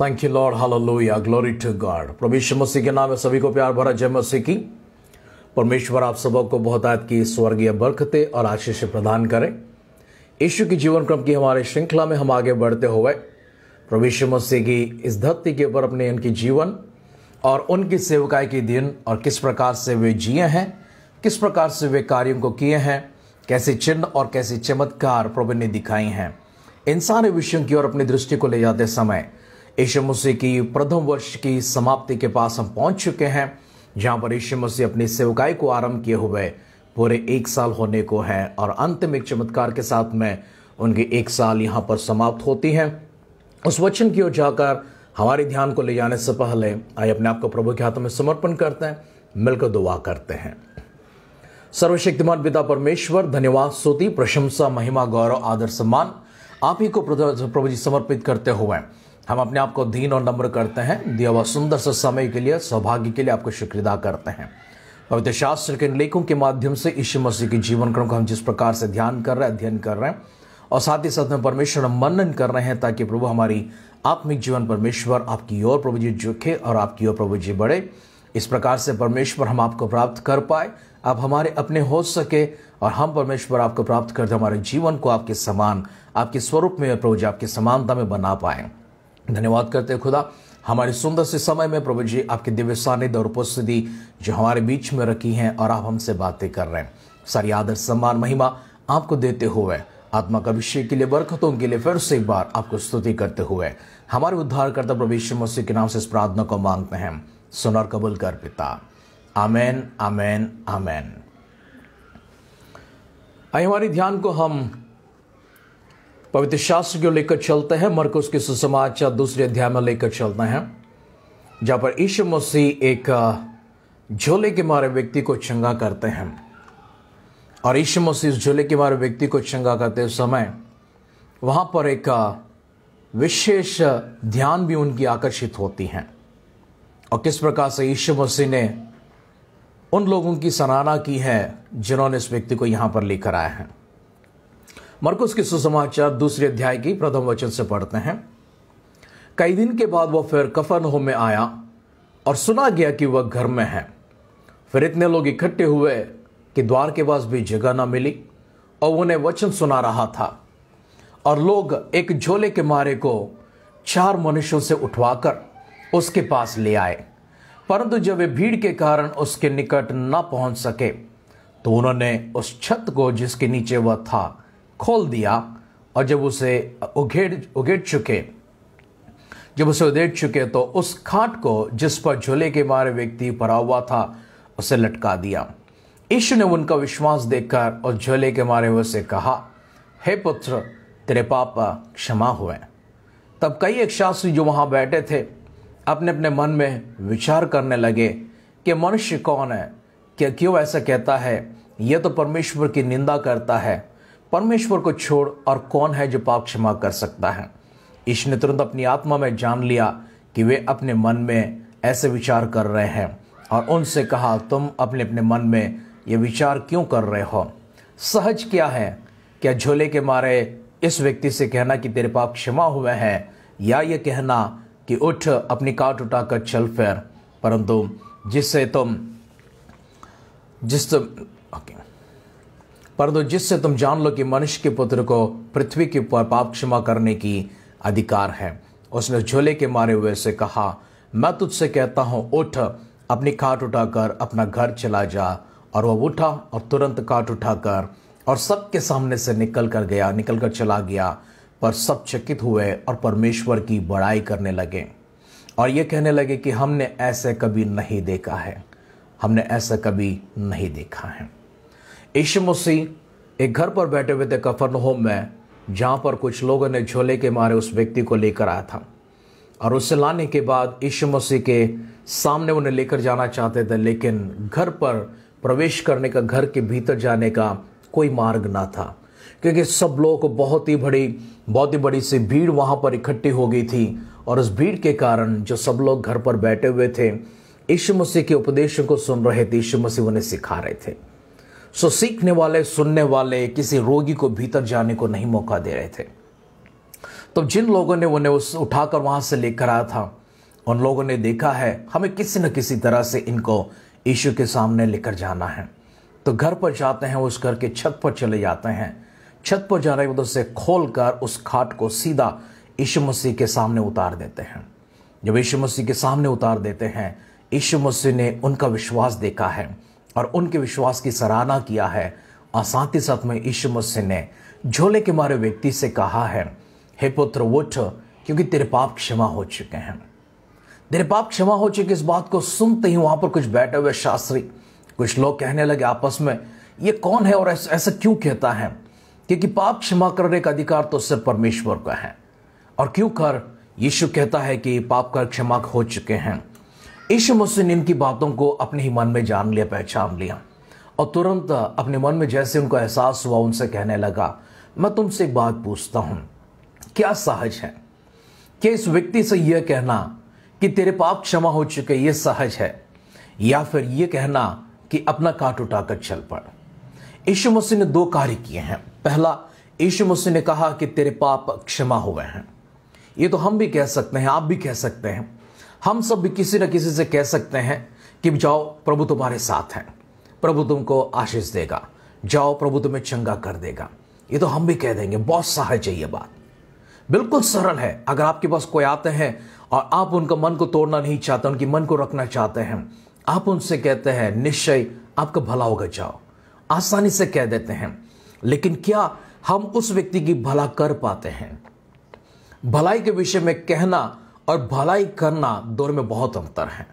thank you lord hallelujah glory to God प्रभु मसीह के नाम है सभी को प्यार भरा जय मसीह की परमेश्वर आप सबको को आयत की स्वर्गीय बरकते और आशीष प्रदान करें यशु की जीवन क्रम की हमारे श्रृंखला में हम आगे बढ़ते हुए प्रभु मसीह की इस धरती के ऊपर अपने इनकी जीवन और उनकी सेवकाई के दिन और किस प्रकार से वे जिए हैं किस प्रकार से वे कार्यों को किए हैं कैसे चिन्ह और कैसे चमत्कार प्रभु ने दिखाई हैं इंसान विषयों की ओर अपनी दृष्टि को ले जाते समय ईशु मसीह की प्रथम वर्ष की समाप्ति के पास हम पहुंच चुके हैं जहां पर ईशा मसीह अपनी सेवकाई को आरंभ किए हुए पूरे एक साल होने को है और अंतिम एक चमत्कार के साथ में उनके एक साल यहाँ पर समाप्त होती है उस वचन की ओर जाकर हमारे ध्यान को ले जाने से पहले आइए अपने आप को प्रभु के हाथों में समर्पण करते हैं मिलकर दुआ करते हैं सर्वशक्तिमान पिता परमेश्वर धन्यवाद सोती प्रशंसा महिमा गौरव आदर सम्मान आप ही को प्रभु जी समर्पित करते हुए हम अपने आप को दीन और नम्र करते हैं दिया हुआ सुंदर से समय के लिए सौभाग्य के लिए आपको शुक्रिया करते हैं पवित्र शास्त्र के लेखों के माध्यम से ईश्वर मसीह के जीवन क्रम को हम जिस प्रकार से ध्यान कर रहे हैं अध्ययन कर रहे हैं और साथ ही साथ में परमेश्वर मनन कर रहे हैं ताकि प्रभु हमारी आत्मिक जीवन परमेश्वर आपकी ओर प्रभु जी झुके और आपकी ओर प्रभु जी बढ़े इस प्रकार से परमेश्वर हम आपको प्राप्त कर पाए आप हमारे अपने हो सके और हम परमेश्वर आपको प्राप्त करते हमारे जीवन को आपके समान आपके स्वरूप में प्रभु जी आपकी समानता में बना पाए धन्यवाद करते हैं खुदा हमारे सुंदर से समय में प्रभु जी आपके दिव्य सानिध्य और उपस्थिति जो हमारे बीच में रखी हैं और आप हमसे बातें कर रहे हैं सारी आदर सम्मान महिमा आपको देते हुए आत्मा का विषय के लिए बरकतों के लिए फिर से एक बार आपको स्तुति करते हुए हमारे उद्धार उद्धारकर्ता प्रवेश मसीह के नाम से इस प्रार्थना को मांगते हैं सुनर और कबूल कर पिता आमेन आमेन आमेन आई हमारे ध्यान को हम पवित्र शास्त्र को लेकर चलते हैं मरकुस के सुसमाचार दूसरे अध्याय में लेकर चलते हैं जहां पर ईशु मसीह एक झोले के मारे व्यक्ति को चंगा करते हैं और ईशु मसीह इस झोले के मारे व्यक्ति को चंगा करते समय वहां पर एक विशेष ध्यान भी उनकी आकर्षित होती है और किस प्रकार से यीशु मसीह ने उन लोगों की सराहना की है जिन्होंने इस व्यक्ति को यहां पर लेकर आए हैं मरकुस के सुसमाचार दूसरे अध्याय की प्रथम वचन से पढ़ते हैं कई दिन के बाद वह फिर कफर हो में आया और सुना गया कि वह घर में है फिर इतने लोग इकट्ठे हुए कि द्वार के पास भी जगह न मिली और उन्हें वचन सुना रहा था और लोग एक झोले के मारे को चार मनुष्यों से उठवाकर उसके पास ले आए परंतु जब वे भीड़ के कारण उसके निकट ना पहुंच सके तो उन्होंने उस छत को जिसके नीचे वह था खोल दिया और जब उसे उघेड़ उघेड़ चुके जब उसे उधेड़ चुके तो उस खाट को जिस पर झोले के मारे व्यक्ति भरा हुआ था उसे लटका दिया ईश्व ने उनका विश्वास देखकर और झोले के मारे हुए से कहा हे पुत्र तेरे पापा क्षमा हुए तब कई एक शास्त्री जो वहां बैठे थे अपने अपने मन में विचार करने लगे कि मनुष्य कौन है क्या क्यों ऐसा कहता है यह तो परमेश्वर की निंदा करता है परमेश्वर को छोड़ और कौन है जो पाप क्षमा कर सकता है ईश ने तुरंत अपनी आत्मा में जान लिया कि वे अपने मन में ऐसे विचार कर रहे हैं और उनसे कहा तुम अपने अपने मन में ये विचार क्यों कर रहे हो सहज क्या है क्या झोले के मारे इस व्यक्ति से कहना कि तेरे पाप क्षमा हुए हैं या ये कहना कि उठ अपनी काट उठा कर चल फिर परंतु जिससे तुम जिस तुम परंतु जिससे तुम जान लो कि मनुष्य के पुत्र को पृथ्वी के ऊपर पाप क्षमा करने की अधिकार है उसने झोले के मारे हुए से कहा मैं तुझसे कहता हूं उठ अपनी खाट उठाकर अपना घर चला जा और वह उठा और तुरंत काट उठाकर और सबके सामने से निकल कर गया निकल कर चला गया पर सब चकित हुए और परमेश्वर की बड़ाई करने लगे और ये कहने लगे कि हमने ऐसे कभी नहीं देखा है हमने ऐसा कभी नहीं देखा है यीशु मसीह एक घर पर बैठे हुए थे कफर होम में जहाँ पर कुछ लोगों ने झोले के मारे उस व्यक्ति को लेकर आया था और उसे लाने के बाद ईश मसीह के सामने उन्हें लेकर जाना चाहते थे लेकिन घर पर प्रवेश करने का घर के भीतर जाने का कोई मार्ग ना था क्योंकि सब लोगों को बहुत ही बड़ी बहुत ही बड़ी सी भीड़ वहाँ पर इकट्ठी हो गई थी और उस भीड़ के कारण जो सब लोग घर पर बैठे हुए थे यीशु मसीह के उपदेशों को सुन रहे थे यीशु मसीह उन्हें सिखा रहे थे सो सीखने वाले सुनने वाले किसी रोगी को भीतर जाने को नहीं मौका दे रहे थे तो जिन लोगों ने उन्हें उस उठाकर वहां से लेकर आया था उन लोगों ने देखा है हमें किसी न किसी तरह से इनको यीशु के सामने लेकर जाना है तो घर पर जाते हैं उस घर के छत पर चले जाते हैं छत पर जाने के बाद उसे खोल कर उस खाट को सीधा ईशु मसीह के सामने उतार देते हैं जब ईशु मसीह के सामने उतार देते हैं ईशु मसीह ने उनका विश्वास देखा है और उनके विश्वास की सराहना किया है और साथ ही साथ में ईश्व मसीह ने झोले के मारे व्यक्ति से कहा है हे पुत्र उठ क्योंकि तेरे पाप क्षमा हो चुके हैं तेरे पाप क्षमा हो चुके इस बात को सुनते ही वहां पर कुछ बैठे हुए शास्त्री कुछ लोग कहने लगे आपस में ये कौन है और ऐसा क्यों कहता है क्योंकि पाप क्षमा करने का अधिकार तो सिर्फ परमेश्वर का है और क्यों कर यीशु कहता है कि पाप कर क्षमा हो चुके हैं इश ने इनकी बातों को अपने ही मन में जान लिया पहचान लिया और तुरंत अपने मन में जैसे उनको एहसास हुआ उनसे कहने लगा मैं तुमसे एक बात पूछता हूं क्या सहज है कि इस व्यक्ति से यह कहना कि तेरे पाप क्षमा हो चुके ये सहज है या फिर यह कहना कि अपना काट उठाकर चल पड़ ईशु मसीह ने दो कार्य किए हैं पहला ईशु मसीह ने कहा कि तेरे पाप क्षमा हुए हैं ये तो हम भी कह सकते हैं आप भी कह सकते हैं हम सब भी किसी न किसी से कह सकते हैं कि जाओ प्रभु तुम्हारे साथ हैं प्रभु तुमको आशीष देगा जाओ प्रभु तुम्हें चंगा कर देगा ये तो हम भी कह देंगे बहुत सहज है ये बात बिल्कुल सरल है अगर आपके पास कोई आते हैं और आप उनका मन को तोड़ना नहीं चाहते उनकी मन को रखना चाहते हैं आप उनसे कहते हैं निश्चय आपका भला होगा जाओ आसानी से कह देते हैं लेकिन क्या हम उस व्यक्ति की भला कर पाते हैं भलाई के विषय में कहना और भलाई करना दोनों में बहुत अंतर है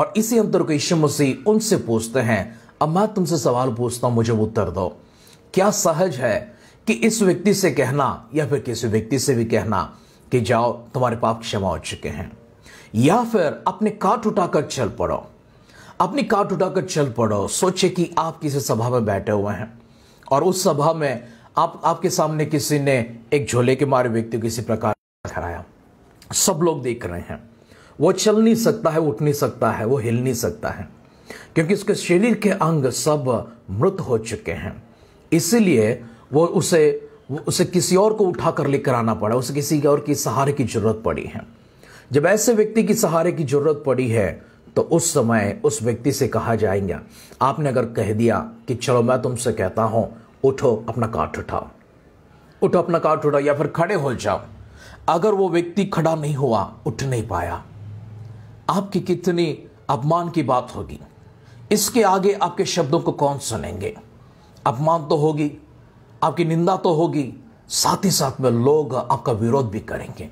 और इसी अंतर को यीशु मसीह उनसे पूछते हैं अब मैं तुमसे सवाल पूछता हूं मुझे उत्तर दो क्या सहज है कि इस व्यक्ति से कहना या फिर किसी व्यक्ति से भी कहना कि जाओ तुम्हारे पाप क्षमा हो चुके हैं या फिर अपने काट उठाकर चल पड़ो अपनी काट उठाकर चल पड़ो सोचे कि आप किसी सभा में बैठे हुए हैं और उस सभा में आप आपके सामने किसी ने एक झोले के मारे व्यक्ति को किसी प्रकार सब लोग देख रहे हैं वो चल नहीं सकता है उठ नहीं सकता है वो हिल नहीं सकता है क्योंकि उसके शरीर के अंग सब मृत हो चुके हैं इसीलिए वो उसे उसे किसी और को उठा कर लेकर आना पड़ा उसे किसी और की सहारे की जरूरत पड़ी है जब ऐसे व्यक्ति की सहारे की जरूरत पड़ी है तो उस समय उस व्यक्ति से कहा जाएंगे आपने अगर कह दिया कि चलो मैं तुमसे कहता हूं उठो अपना काट उठाओ उठो अपना काट उठाओ या फिर खड़े हो जाओ अगर वो व्यक्ति खड़ा नहीं हुआ उठ नहीं पाया आपकी कितनी अपमान की बात होगी इसके आगे आपके शब्दों को कौन सुनेंगे अपमान तो होगी आपकी निंदा तो होगी साथ ही साथ में लोग आपका विरोध भी करेंगे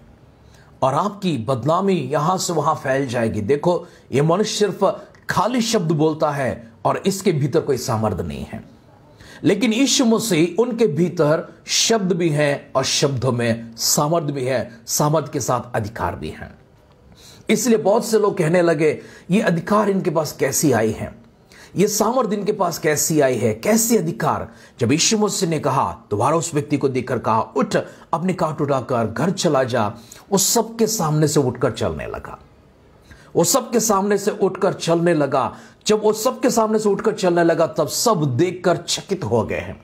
और आपकी बदनामी यहां से वहां फैल जाएगी देखो ये मनुष्य सिर्फ खाली शब्द बोलता है और इसके भीतर कोई सामर्थ्य नहीं है लेकिन यीशु मसीह उनके भीतर शब्द भी हैं और शब्दों में सामर्थ्य भी है सामर्थ्य के साथ अधिकार भी हैं इसलिए बहुत से लोग कहने लगे ये अधिकार इनके पास कैसी आई है ये सामर्थ्य इनके पास कैसी आई है कैसे अधिकार जब यीशु मसीह ने कहा दोबारा उस व्यक्ति को देखकर कहा उठ अपने काट उठाकर घर चला जा उस सबके सामने से उठकर चलने लगा वो सबके सामने से उठकर चलने लगा जब वो सबके सामने से उठकर चलने लगा तब सब देखकर चकित हो गए हैं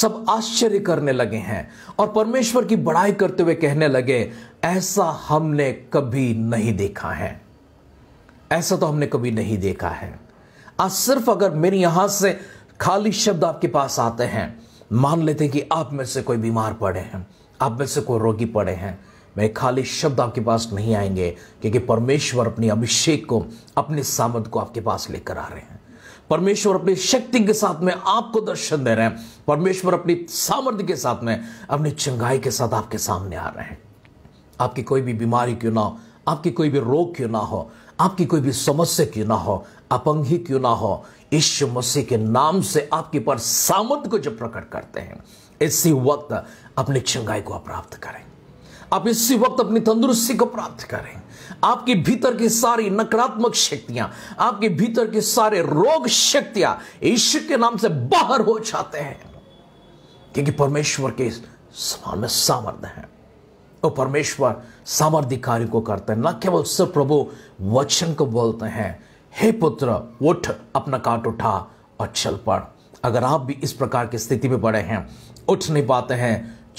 सब आश्चर्य करने लगे हैं और परमेश्वर की बड़ाई करते हुए कहने लगे ऐसा हमने कभी नहीं देखा है ऐसा तो हमने कभी नहीं देखा है आज सिर्फ अगर मेरे यहां से खाली शब्द आपके पास आते हैं मान लेते हैं कि आप में से कोई बीमार पड़े हैं आप में से कोई रोगी पड़े हैं मैं खाली शब्द आपके पास नहीं आएंगे क्योंकि परमेश्वर अपने अभिषेक को अपने सामर्थ को आपके पास लेकर आ रहे हैं परमेश्वर अपनी शक्ति के साथ में आपको दर्शन दे रहे हैं परमेश्वर अपनी सामर्थ्य के साथ में अपनी चंगाई के साथ आपके सामने आ रहे हैं आपकी कोई भी बीमारी क्यों ना हो आपकी कोई भी रोग क्यों ना हो आपकी कोई भी समस्या क्यों ना हो अपंग ही क्यों ना हो ईश्व मसीह के नाम से आपके पर सामर्थ को जब प्रकट करते हैं इसी वक्त अपनी चंगाई को प्राप्त करें आप इसी वक्त अपनी तंदुरुस्ती को प्राप्त करें आपके भीतर की सारी नकारात्मक शक्तियां आपके भीतर के सारे रोग शक्तियां ईश्वर के नाम से बाहर हो जाते हैं क्योंकि परमेश्वर के समान में सामर्थ्य है और परमेश्वर सामर्थ्य कार्य को करते हैं न केवल सिर्फ प्रभु वचन को बोलते हैं हे पुत्र उठ अपना काट उठा और चल पड़ अगर आप भी इस प्रकार की स्थिति में पड़े हैं उठ नहीं पाते हैं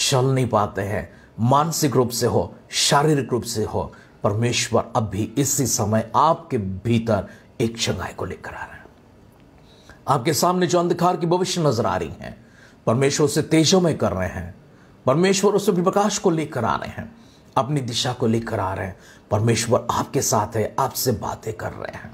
चल नहीं पाते हैं मानसिक रूप से हो शारीरिक रूप से हो परमेश्वर अब भी इसी समय आपके भीतर एक चंगाई को लेकर आ रहा है आपके सामने जो अंधकार की भविष्य नजर आ रही हैं परमेश्वर उसे तेजोमय कर रहे हैं परमेश्वर उसे प्रकाश को लेकर आ रहे हैं अपनी दिशा को लेकर आ रहे हैं परमेश्वर आपके साथ है आपसे बातें कर रहे हैं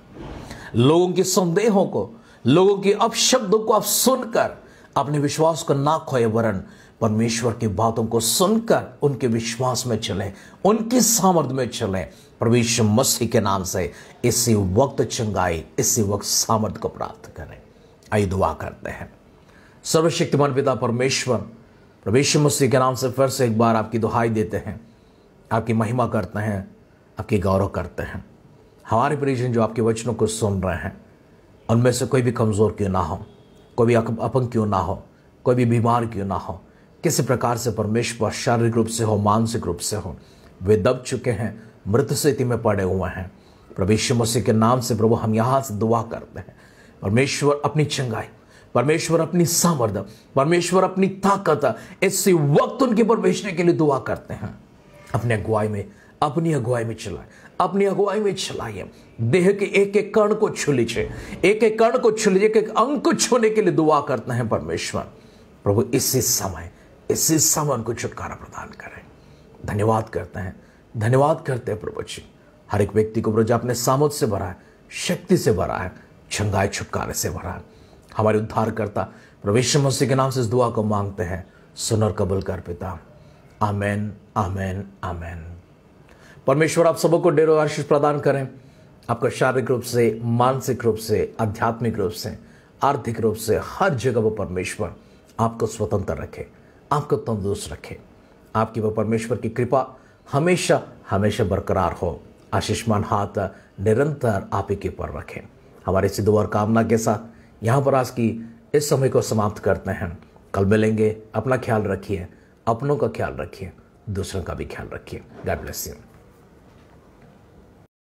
लोगों के संदेहों को लोगों के अपशब्दों को आप सुनकर अपने विश्वास को ना खोए वरन परमेश्वर की बातों को सुनकर उनके विश्वास में चले उनकी सामर्थ्य में चले परमेश्वर मसीह के नाम से इसी वक्त चंगाई इसी वक्त सामर्थ्य को प्राप्त करें आई दुआ करते हैं सर्वशक्तिमान पिता परमेश्वर परमेश्वर मसीह के नाम से फिर से एक बार आपकी दुहाई देते हैं आपकी महिमा करते हैं आपकी गौरव करते हैं हमारे परिजन जो आपके वचनों को सुन रहे हैं उनमें से कोई भी कमज़ोर क्यों ना हो कोई भी अपंग क्यों ना हो कोई भी बीमार क्यों ना हो किसी प्रकार से परमेश्वर शारीरिक रूप से हो मानसिक रूप से हो वे दब चुके हैं मृत स्थिति में पड़े हुए हैं प्रभेश मसीह के नाम से प्रभु हम यहाँ से दुआ करते हैं परमेश्वर अपनी चंगाई परमेश्वर अपनी सामर्थ्य परमेश्वर अपनी ताकत इस वक्त उनके ऊपर भेजने के लिए दुआ करते हैं अपने अगुवाई में अपनी अगुवाई में चलाए अपनी अगुवाई में चलाइए देह के एक एक कण को छू लीजिए एक एक कण को छू लीजिए एक अंक को छूने के लिए दुआ करते हैं परमेश्वर प्रभु इसी समय इसी समय उनको छुटकारा प्रदान करें धन्यवाद करते हैं धन्यवाद करते हैं प्रभु जी हर एक व्यक्ति को प्रभु अपने सामोद से भरा है शक्ति से भरा है छंगाई छुटकारे से भरा है हमारे उद्धार करता प्रवेश मसीह के नाम से इस दुआ को मांगते हैं सुनर कबल कर पिता आमेन आमेन आमेन परमेश्वर आप सबको को डेरो आशीष प्रदान करें आपका शारीरिक रूप से मानसिक रूप से आध्यात्मिक रूप से आर्थिक रूप से हर जगह वो परमेश्वर आपको स्वतंत्र रखे आपको तंदुरुस्त रखे आपकी वो परमेश्वर की कृपा हमेशा हमेशा बरकरार हो आशीषमान हाथ निरंतर आप ही के ऊपर रखें हमारे इसी और कामना के साथ यहाँ पर आज की इस समय को समाप्त करते हैं कल मिलेंगे अपना ख्याल रखिए अपनों का ख्याल रखिए दूसरों का भी ख्याल रखिए गॉड ब्लेस यू